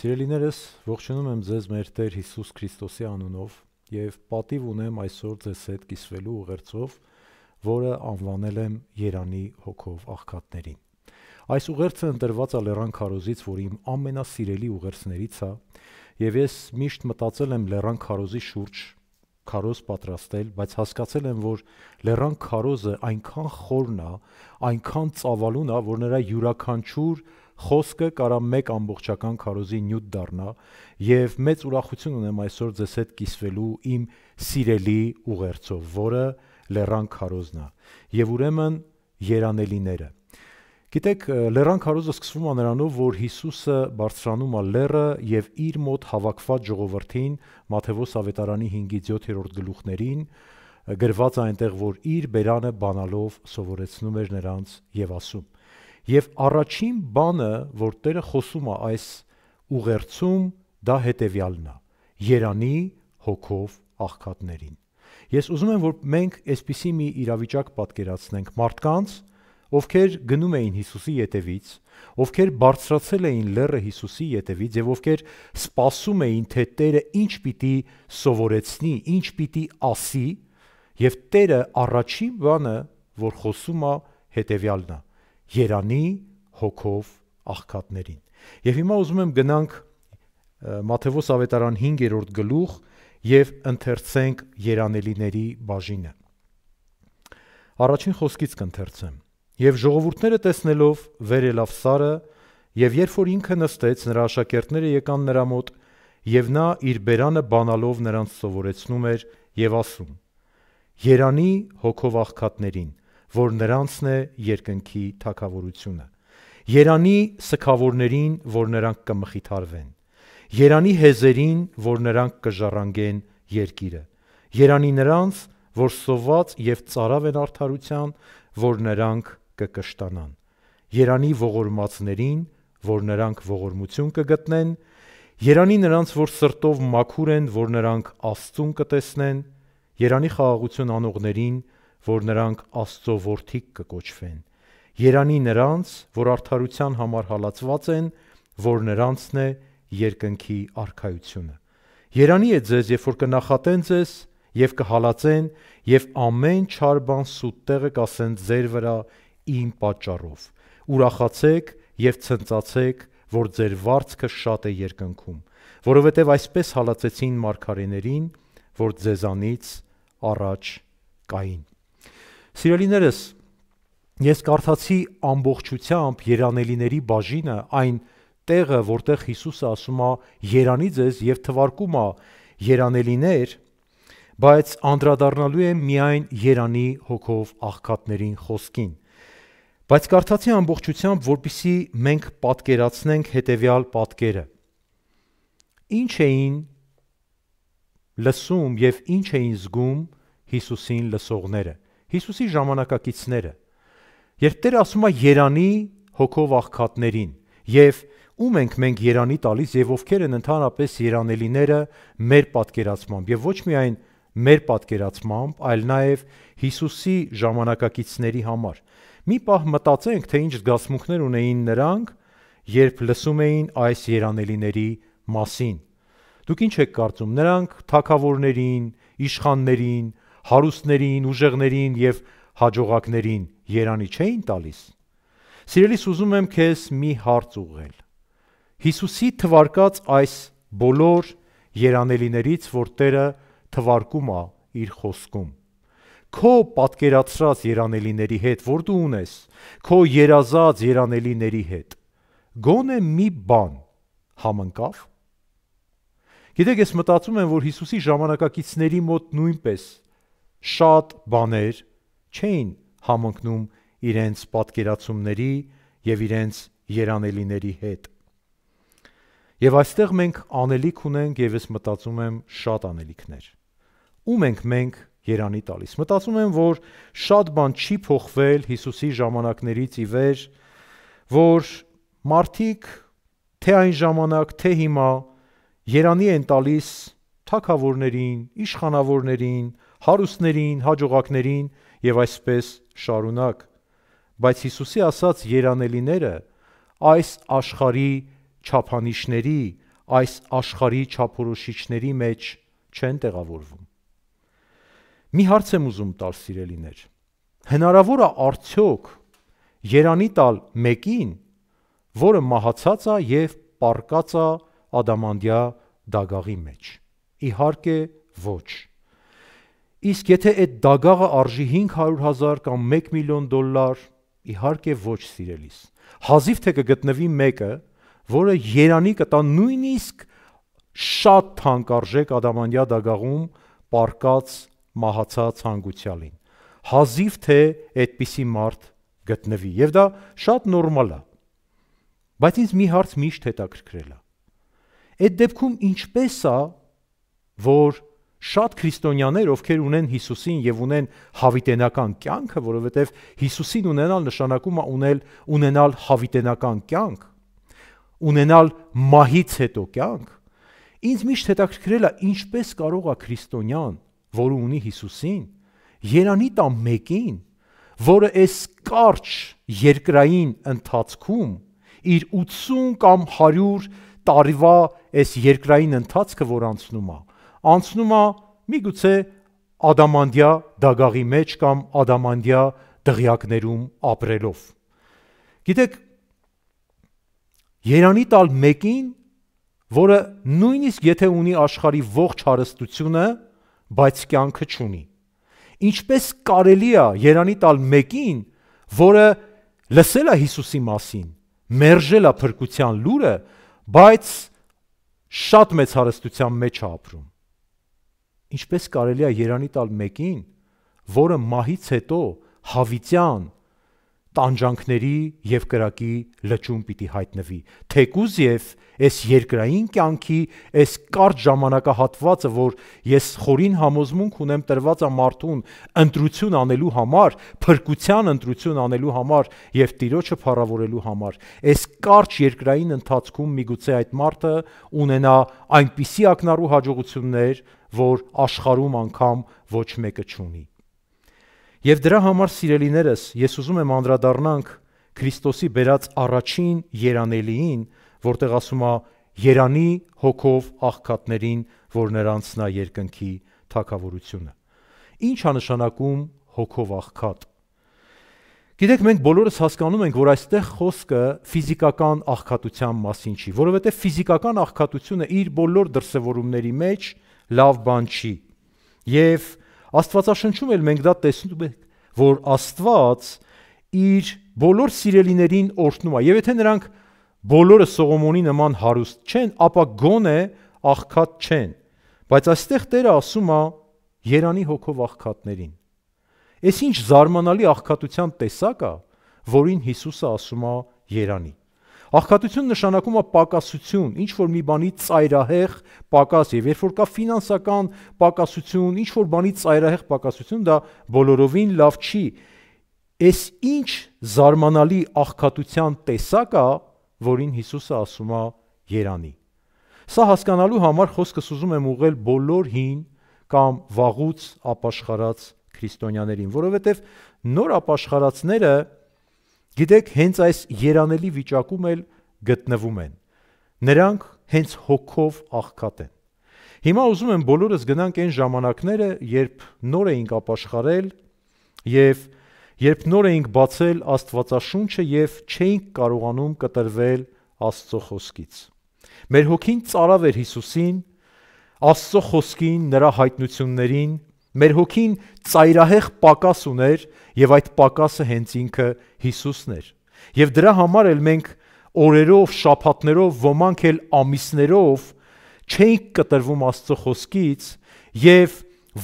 Սիրելիներս, ողջունում եմ ձեզ մեր Տեր Հիսուս Քրիստոսի անունով եւ պատիվ ունեմ այսօր ձեզ հետ կիսվելու ուղերձով, որը անվանել եմ Երանի հոգով աղքատներին։ Այս ուղերձը ընտրված է Լեռան Խարոզից, որ իմ ամենասիրելի ուղերձներից է, եւ ես միշտ մտածել եմ Լեռան Խարոզի շուրջ քարոզ պատրաստել, բայց հասկացել եմ, որ Լեռան Խարոզը այնքան խորն է, այնքան ծավալուն է, որ նրա յուրաքանչյուր խոսքը կարա մեկ ամբողջական քարոզի նյութ դառնա եւ մեծ ուրախություն ունեմ այսօր ձեզ հետ կիսվելու իմ սիրելի ուղերձով, որը Լեռան քարոզն է։ Եվ ուրեմն երանելիները Գիտեք, Լեռան քարոզը սկսվում է նրանով, որ Հիսուսը բարձրանում է լեռը եւ իր մոտ հավաքված ժողովրդին Մաթեոս ավետարանի 5-ից 7-րդ գլուխներին գրված այնտեղ, որ իր բերանը բանալով սովորեցնում էր նրանց եւ ասում. Եվ առաջին բանը, որ Տերը խոսում է այս ուղերձում, դա հետեւյալն է. Երանի հոգով աղքատներին։ Ես ուզում եմ, որ մենք այսպիսի մի իրավիճակ պատկերացնենք մարդկանց, ովքեր գնում էին Հիսուսի ետևից, ովքեր բարձրացել էին լեռը Հիսուսի ետևից եւ ովքեր սպասում էին, թե Տերը ինչ պիտի սովորեցնի, ինչ պիտի ասի, եւ Տերը առաջին բանը, որ խոսում է, հետեւյալն է. Երանի հոգով աղքատներին։ Եվ հիմա ուզում եմ գնանք Մատթեոս ավետարան 5-րդ գլուխ եւ ընթերցենք երանելիների բաժինը։ Առաջին խոսքից կընթերցեմ։ Եվ ժողովուրդները տեսնելով վեր ելավ Սարը, եւ երբ որ ինքը նստեց, նրա աշակերտները եկան նրա մոտ, եւ նա իր բերանը բանալով նրանց սովորեցնում էր եւ ասում. Երանի հոգով աղքատներին, որ նրանցն է երկնքի թակավորությունը։ Երանի սքավորներին, որ նրանք կմխիթարվեն։ Երանի հեզերին, որ նրանք կժառանգեն երկիրը։ Երանի նրանց, որ սոված եւ ծարավ են արդարության, որ նրանք կկշտանան։ Երանի ողորմածներին, որ նրանք ողորմություն կգտնեն, Երանի նրանց, որ սրտով մաքուր են, որ նրանք Աստուն կտեսնեն, Երանի խաղաղություն անողներին, որ որ նրանք Աստծո որդիկ կկոչվեն։ Երանի նրանց, որ արդարության համար հալածված են, որ նրանցն է երկնքի արքայությունը։ Երանի է ձեզ, երբ որ կնախատեն ձեզ եւ կհալածեն եւ ամեն չար բան սուտ տեղը կասեն ձեր վրա իմ պատճառով։ Ուրախացեք եւ ցնծացեք, որ ձեր վարձքը շատ է երկնքում, որովհետեւ այսպես հալածեցին մարգարեներին, որ ձեզանից առաջ կային։ Սիրելիներս, ես կարդացի ամբողջությամբ երանելիների բաժինը, այն տեղը, որտեղ Հիսուսը ասում է. «Երանի ձեզ» եւ թվարկում է երանելիներ, բայց անդրադառնալու եմ միայն Երանի հոգով աղքատներին խոսքին։ Բայց կարդացի ամբողջությամբ, որpիսի մենք պատկերացնենք հետեւյալ պատկերը։ Ինչ էին լսում եւ ինչ էին զգում Հիսուսին լսողները։ Հիսուսի ժամանակակիցները։ Երբ Տերը ասում է Երանի հոգով աղքատներին, եւ ում ենք մենք Երանի տալիս եւ ովքեր են ընդհանրապես Երանելիները մեր պատկերացմամբ եւ ոչ միայն մեր պատկերացմամբ, այլ նաեւ Հիսուսի ժամանակակիցների համար։ Մի պահ մտածենք, թե ինչ զգացմունքներ ունեին նրանք, երբ լսում էին այս Երանելիների մասին։ Դուք ինչ եք կարծում, նրանք թակավորներին, իշխաններին, հարուստներին, ուժեղներին եւ հաջողակներին երանի չէին տալիս։ Սիրելիս ուզում եմ քեզ մի հարց ուղղել։ Հիսուսի թվարկած այս բոլոր երանելիներից, որ Տերը թվարկում է իր խոսքում։ Քո պատկերացրած երանելիների հետ, որ դու ունես, քո երազած երանելիների հետ, գոնե մի բան համընկավ։ Գիտեք, ես մտածում եմ, որ Հիսուսի ժամանակակիցների մոտ նույնպես շատ բաներ չէին համընկնում իրենց պատկերացումների եւ իրենց երանելիների հետ։ Եվ այստեղ մենք անելիք ունենք եւ ես մտածում եմ շատ անելիքներ։ Ում ենք մենք երանի տալիս։ Մտածում եմ, որ շատ բան չի փոխվել Հիսուսի ժամանակներից ի վեր, որ մարդիկ թե այն ժամանակ, թե հիմա երանի են տալիս թակավորներին, իշխանավորներին, հարուստներին, հաջողակներին եւ այսպես շարունակ։ Բայց Հիսուսի ասած երանելիները այս աշխարհի չափանիշների, այս աշխարհի չափորոշիչների մեջ չեն տեղավորվում։ Մի հարց եմ ուզում տալ սիրելիներ։ Հնարավոր է արդյոք երանի տալ մեկին, որը մահացած է եւ պարկած է ադամանդյա դագաղի մեջ։ Իհարկե ոչ։ Իսկ եթե այդ դագաղը արժի 500.000 կամ 1 միլիոն դոլար, իհարկե ոչ սիրելիս։ Հազիվ թե կգտնվի մեկը, որը Երանի կտա նույնիսկ շատ թանկարժեք ադամանդյա դագաղում պարկած մահացած հանգուցյալին։ Հազիվ թե այդպիսի մարդ գտնվի, եւ դա շատ նորմալ է։ Բայց ինձ մի հարց միշտ հետաքրքրել է։ Այդ դեպքում ինչպես է որ շատ քրիստոնյաներ, ովքեր ունեն Հիսուսին եւ ունեն հավիտենական կյանքը, որովհետեւ Հիսուսին ունենալ նշանակում է ունել ունենալ հավիտենական կյանք, ունենալ մահից հետո կյանք։ Ինձ միշտ հետաքրքրել է ինչպես կարող է քրիստոնյան, որը ունի Հիսուսին, երանի տամ մեկին, որը այս կարճ երկրային ընթացքում իր 80 կամ 100 տարվա այս երկրային ընթացքը որ անցնում է անցնում է միգուցե ադամանդյա դագաղի մեջ կամ ադամանդյա դղյակներում ապրելով։ Գիտեք, Երանի տալ մեկին, որը նույնիսկ եթե ունի աշխարի ողջ հարստությունը, բայց կյանքը չունի։ Ինչպես կարելի է Երանի տալ մեկին, որը լսել է Հիսուսի մասին, մերժել է փրկության լուրը, բայց շատ մեծ հարստության մեջ է ապրում։ Ինչպես կարելի է Երանի տալ մեկին, որը մահից հետո հավիտյան տանջանքների եւ կրակի լճում պիտի հայտնվի թեկուզ եւ այս երկրային կյանքի այս կարճ ժամանակահատվածը որ ես խորին համոզմունք ունեմ տրված ամարթուն ընտրություն անելու համար փրկության ընտրություն անելու համար եւ տիրոջը փառավորելու համար այս կարճ երկրային ընթացքում միգուցե այդ մարդը ունենա այնպիսի ակնառու հաջողություններ որ աշխարհում անգամ ոչ մեկը չունի Եվ դրա համար սիրելիներս, ես ուզում եմ անդրադառնանք Քրիստոսի բերած առաջին երանելիին, որտեղ ասում է երանի հոգով աղքատներին, որ նրանց նա երկնքի թակավորությունը։ Ինչ է նշանակում հոգով աղքատ։ Գիտեք, մենք բոլորս հասկանում ենք, որ այստեղ խոսքը ֆիզիկական աղքատության մասին չի, որովհետև ֆիզիկական աղքատությունը իր բոլոր դրսևորումների մեջ լավ բան չի։ Եվ Աստվածաշնչում էլ մենք դա տեսնում ենք, որ Աստված իր բոլոր սիրելիներին օրհնում է։ Եվ եթե նրանք բոլորը Սողոմոնի նման հարուստ չեն, ապա գոնե աղքատ չեն։ Բայց այստեղ Տերը ասում է Երանի հոգով աղքատներին։ Էս ինչ զարմանալի աղքատության տեսակ է, որին Հիսուսը ասում է Երանի։ Աղքատություն նշանակում է պակասություն, ինչ որ մի բանի ծայրահեղ պակաս եւ երբ որ կա ֆինանսական պակասություն, ինչ որ բանի ծայրահեղ պակասություն, դա բոլորովին լավ չի։ Էս ինչ զարմանալի աղքատության տեսակ է, որին Հիսուսը ասում է Երանի։ Սա հասկանալու համար խոսքս ուզում եմ ուղղել բոլոր հին կամ վաղուց ապաշխարած քրիստոնյաներին, որովհետև նոր ապաշխարածները Գիտեք, հենց այս երանելի վիճակում էլ գտնվում են։ Նրանք հենց հոգով աղքատ են։ Հիմա ուզում եմ բոլորս գնանք այն ժամանակները, երբ նոր էինք ապաշխարել եւ երբ նոր էինք բացել Աստվածաշունչը եւ չէինք կարողանում կտրվել Աստծո խոսքից։ Մեր հոգին ծարավ էր Հիսուսին, Աստծո խոսքին, նրա հայտնություններին, Մեր հոգին ծայրահեղ պակաս ուներ եւ այդ պակասը հենց ինքը Հիսուսն էր։ Եվ դրա համար էլ մենք օրերով, շաբաթներով, ոմանք էլ ամիսներով չէինք կտրվում Աստծո խոսքից եւ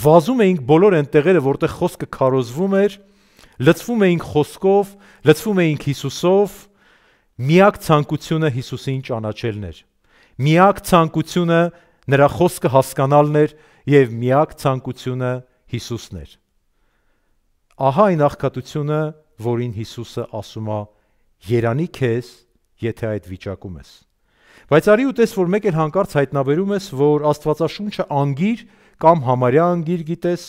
վազում էինք բոլոր այն տեղերը, որտեղ խոսքը քարոզվում էր, լծվում էինք խոսքով, լծվում էինք Հիսուսով, միակ ցանկությունը Հիսուսին ճանաչելն էր։ Միակ ցանկությունը նրա խոսքը հասկանալն էր եւ միակ ցանկությունը Հիսուսն էր։ Ահա այն աղքատությունը, որին Հիսուսը ասում է. «Երանի քեզ, եթե այդ վիճակում ես»։ Բայց արի ուտես, որ մեկ էլ հանկարծ հայտնաբերում ես, որ Աստվածաշունչը անգիր կամ համարյա անգիր գիտես,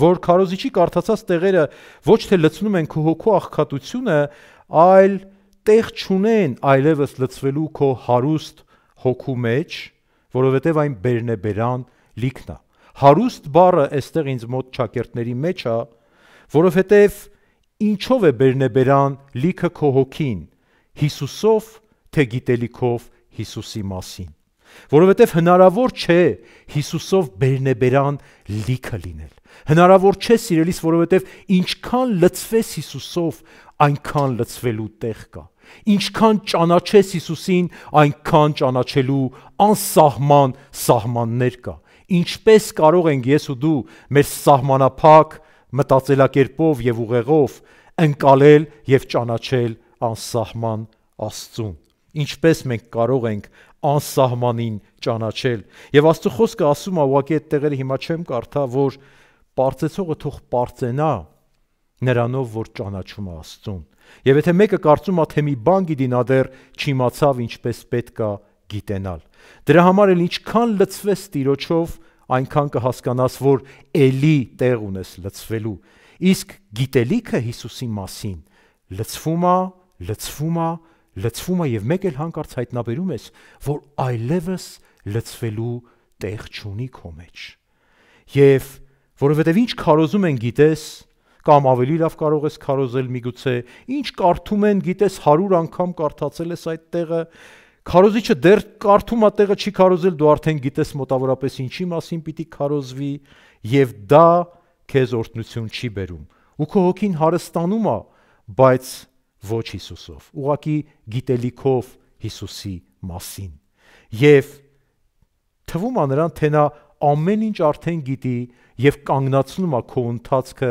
որ քարոզիչի կարդացած տեղերը ոչ թե լցնում են քո հոգու աղքատությունը, այլ տեղ չունեն այլևս լցվելու քո հարուստ հոգու մեջ, որովհետև այն բերն է բերան բերան լիքնա։ Հարուստ բառը այստեղ ինձ մոտ ճակերտների մեջ է, որովհետև ինչով է բերնեբերան լիքը քո հոգին Հիսուսով թե գիտելիքով Հիսուսի մասին որովհետև հնարավոր չէ Հիսուսով բերնեբերան լիքը լինել հնարավոր չէ սիրելիս որովհետև ինչքան լծվես Հիսուսով այնքան լծվելու տեղ կա ինչքան ճանաչես Հիսուսին այնքան ճանաչելու անսահման սահմաններ կա ինչպես կարող ենք ես ու դու մեր սահմանափակ մտածելակերպով եւ ուղեղով ընկալել եւ ճանաչել անսահման Աստծուն։ Ինչպես մենք կարող ենք անսահմանին ճանաչել։ Եվ Աստծո խոսքը ասում է, ուղղակի այդ տեղերը հիմա չեմ կարդա, որ པարծեցողը թող པարծենա նրանով, որ ճանաչում է Աստծուն։ Եվ եթե մեկը կարծում է, թե մի բան գիտի, նա դեռ չիմացավ ինչպես պետք է գիտենալ։ Դրա համար էլ ինչքան լծվես Տիրոջով, այնքան կհասկանաս, որ ելի տեղ ունես լծվելու։ Իսկ գիտելիքը Հիսուսի մասին լծվում է, լծվում է, լծվում է եւ մեկ էլ հանկարծ հայտնաբերում ես, որ այլևս լծվելու տեղ չունի քո մեջ։ Եվ որովհետեւ ինչ քարոզում են գիտես, կամ ավելի լավ կարող ես քարոզել միգուցե, ինչ կարդում են գիտես 100 անգամ կարդացել ես այդ տեղը, Քարոզիչը դեռ կարդում է տեղը չի քարոզել, դու արդեն գիտես մոտավորապես ինչի մասին պիտի քարոզվի եւ դա քեզ օրհնություն չի բերում։ Ու քո հոգին հարստանում է, բայց ոչ Հիսուսով, ուղակի գիտելիքով Հիսուսի մասին։ Եվ թվում է նրան, թե նա ամեն ինչ արդեն գիտի եւ կանգնացնում է քո ընթացքը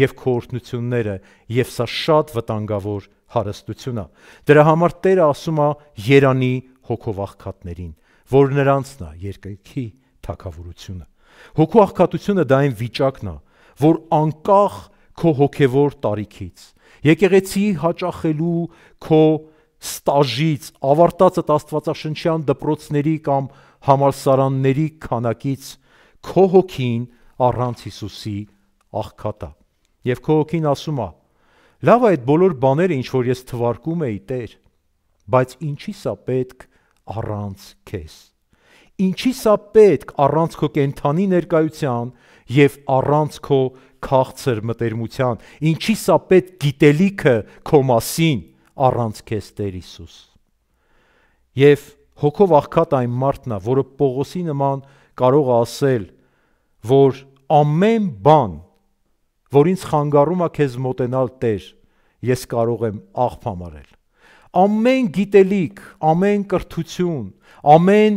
եւ քո օրհնությունները եւ սա շատ վտանգավոր հարստություն է դրա համար Տերը ասում է Երանի հոգով աղքատներին որ նրանցն է երկրքի թակավորությունը հոգու աղքատությունը դա այն վիճակն է որ անկախ քո հոգևոր տարիքից եկեղեցի հաճախելու քո ստաժից, ավարտած այդ աստվածաշնչյան դպրոցների կամ համալսարանների քանակից քո հոգին առանց Հիսուսի աղքատա։ Եվ քո հոգին ասում է. Լավ է այդ բոլոր բաները, ինչ որ ես թվարկում էի, Տեր, բայց ինչի՞ սա պետք առանց քեզ։ Ինչի՞ սա պետք առանց քո կենթանի ներկայության եւ առանց քո քաղցր մտերմության։ Ինչի՞ սա պետք գիտելիքը քո մասին, առանց քեզ Տեր Հիսուս։ Եվ հոգով աղքատ այն մարդն է, որը Պողոսի նման կարող է ասել, որ ամեն բան, որ ինձ խանգարում է քեզ մոտենալ Տեր, ես կարող եմ աղբ համարել։ Ամեն գիտելիք, ամեն կրթություն, ամեն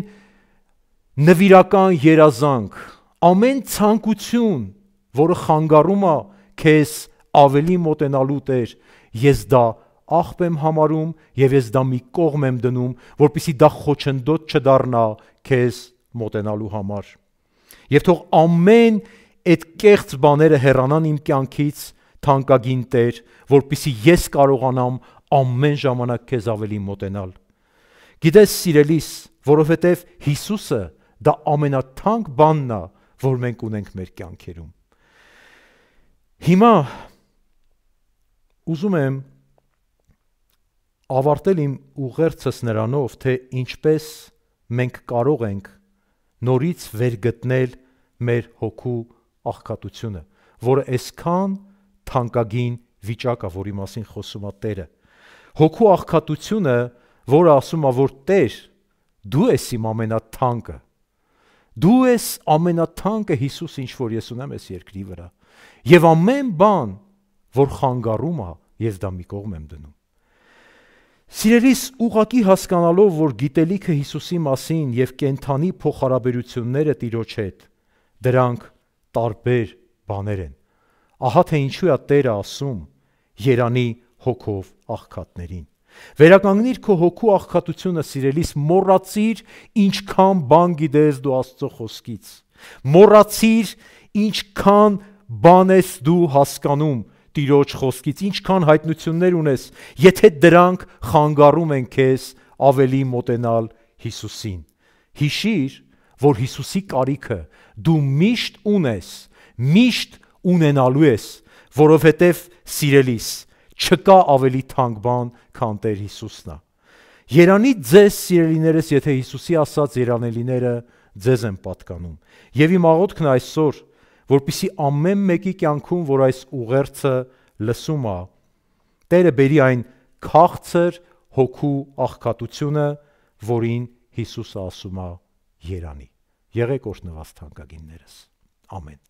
նվիրական երազանք, ամեն ցանկություն, որը խանգարում է քեզ ավելի մոտենալու Տեր, ես դա աղբ եմ համարում եւ ես դա մի կողմ եմ դնում, որpիսի դա խոչընդոտ չդառնա քեզ մոտենալու համար։ Եվ թող ամեն այդ կեղծ բաները հեռանան իմ կյանքից, թանկագին Տեր, որpիսի ես կարողանամ ամեն ժամանակ քեզ ավելի մոտենալ։ Գիտես, սիրելիս, որովհետև Հիսուսը դա ամենաթանկ բանն է, որ մենք ունենք մեր կյանքերում։ Հիմա ուզում եմ ավարտել իմ ուղերձս նրանով, թե ինչպես մենք կարող ենք նորից վերգտնել մեր հոգու աղքատությունը, որը այսքան թանկագին վիճակա, որի մասին խոսում է Տերը։ Հոգու աղքատությունը, որը ասում է, որ Տեր, դու ես իմ ամենաթանկը։ Դու ես ամենաթանկը Հիսուս, ինչ որ ես ունեմ այս երկրի վրա։ Եվ ամեն բան, որ խանգարում է, ես դա մի կողմ եմ դնում։ Սիրելիս ուղակի հասկանալով, որ գիտելիքը Հիսուսի մասին եւ կենթանի փոխհարաբերությունները Տիրոջ հետ, դրանք տարբեր բաներ են։ Ահա թե ինչու է Տերը ասում Երանի հոգով աղքատներին. Վերականգնիր քո հոգու աղքատությունը, սիրելիս, մոռացիր, ինչքան բան գիտես դու Աստծո խոսքից։ Մոռացիր, ինչքան բան ես դու հասկանում Տիրոջ խոսքից, ինչքան հայտնություններ ունես, եթե դրանք խանգարում են քեզ ավելի մոտենալ Հիսուսին։ Հիշիր, որ Հիսուսի կարիքը դու միշտ ունես, միշտ ունենալու ես, որովհետև սիրելիս չկա ավելի թանկ բան, քան Տեր Հիսուսն է։ Երանի ձեզ սիրելիներս, եթե Հիսուսի ասած երանելիները ձեզ են պատկանում։ Եվ իմ աղոթքն այսօր որpիսի ամեն մեկի կյանքում, որ այս ուղերձը լսում է, Տերը բերի այն քաղցր հոգու աղքատությունը, որին Հիսուսը ասում է երանի։ Եղեք օրհնված թանկագիններս։ Ամեն։